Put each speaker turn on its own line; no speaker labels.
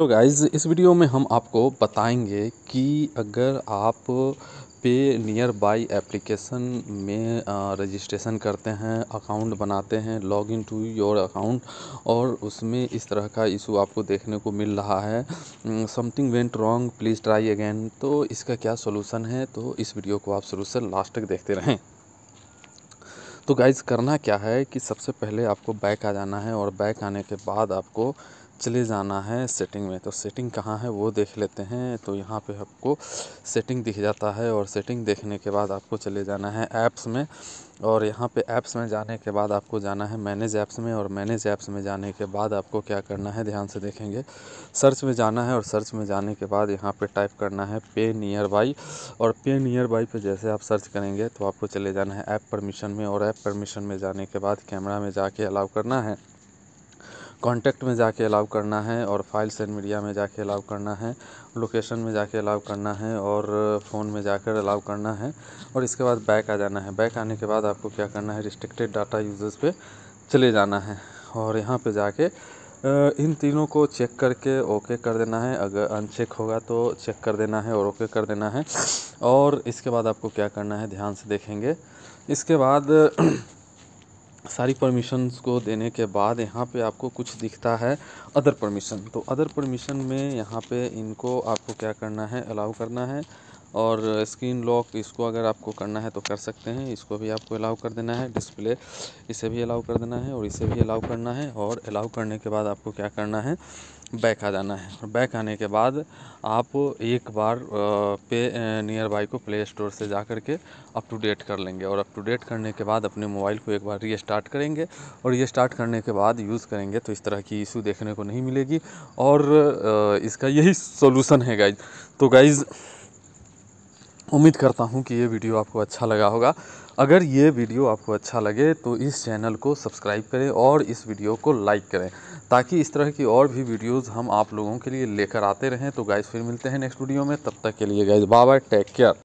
तो गाइज़ इस वीडियो में हम आपको बताएंगे कि अगर आप पे नियर बाई एप्लीकेशन में रजिस्ट्रेशन करते हैं अकाउंट बनाते हैं log in to your account और उसमें इस तरह का इशू आपको देखने को मिल रहा है something went wrong please try again तो इसका क्या सोलूसन है तो इस वीडियो को आप शुरू से लास्ट तक देखते रहें तो गाइज़ करना क्या है कि सबसे पहले आपको बैक आ जाना है और बैक आने के बाद आपको चले जाना है सेटिंग में तो सेटिंग कहाँ है वो देख लेते हैं तो यहाँ पे आपको सेटिंग दिख जाता है और सेटिंग देखने के बाद आपको चले जाना है ऐप्स में और यहाँ पे ऐप्स में जाने के बाद आपको जाना है मैनेज ऐप्स में और मैनेज ऐप्स में जाने के बाद आपको क्या करना है ध्यान से देखेंगे सर्च में जाना है और सर्च में जाने के बाद यहाँ पे टाइप करना है पे नियर बाई और पे नियर बाई पे जैसे आप सर्च करेंगे तो आपको चले जाना है ऐप परमिशन में और ऐप परमिशन में जाने के बाद कैमरा में जाके अलाउ करना है कॉन्टैक्ट में जाके अलाउ करना है और फाइल्स एंड मीडिया में जाके अलाउ करना है लोकेशन में जाके अलाउ करना है और फ़ोन में जाकर अलाउ करना है और इसके बाद बैक आ जाना है बैक आने के बाद आपको क्या करना है रिस्ट्रिक्टेड डाटा यूजर्स पे चले जाना है और यहाँ पे जाके इन तीनों को चेक करके ओके कर देना है अगर अनचेक होगा तो चेक कर देना है और ओके कर देना है और इसके बाद आपको क्या करना है ध्यान से देखेंगे इसके बाद सारी परमिशंस को देने के बाद यहाँ पे आपको कुछ दिखता है अदर परमिशन तो अदर परमिशन में यहाँ पे इनको आपको क्या करना है अलाउ करना है और स्क्रीन लॉक इसको अगर आपको करना है तो कर सकते हैं इसको भी आपको अलाउ कर देना है डिस्प्ले इसे भी अलाउ कर देना है और इसे भी अलाउ करना है और अलाउ करने के बाद आपको क्या करना है बैक आ जाना है और बैक आने के बाद आप एक बार पे नियर बाई को प्ले स्टोर से जा कर के अप टू डेट कर लेंगे और अप टू डेट करने के बाद अपने मोबाइल को एक बार रीस्टार्ट करेंगे और ये स्टार्ट करने के बाद यूज़ करेंगे तो इस तरह की इशू देखने को नहीं मिलेगी और इसका यही सोल्यूसन है गाइज तो गाइज़ उम्मीद करता हूँ कि ये वीडियो आपको अच्छा लगा होगा अगर ये वीडियो आपको अच्छा लगे तो इस चैनल को सब्सक्राइब करें और इस वीडियो को लाइक करें ताकि इस तरह की और भी वीडियोस हम आप लोगों के लिए लेकर आते रहें तो गाइस फिर मिलते हैं नेक्स्ट वीडियो में तब तक के लिए guys bye bye take care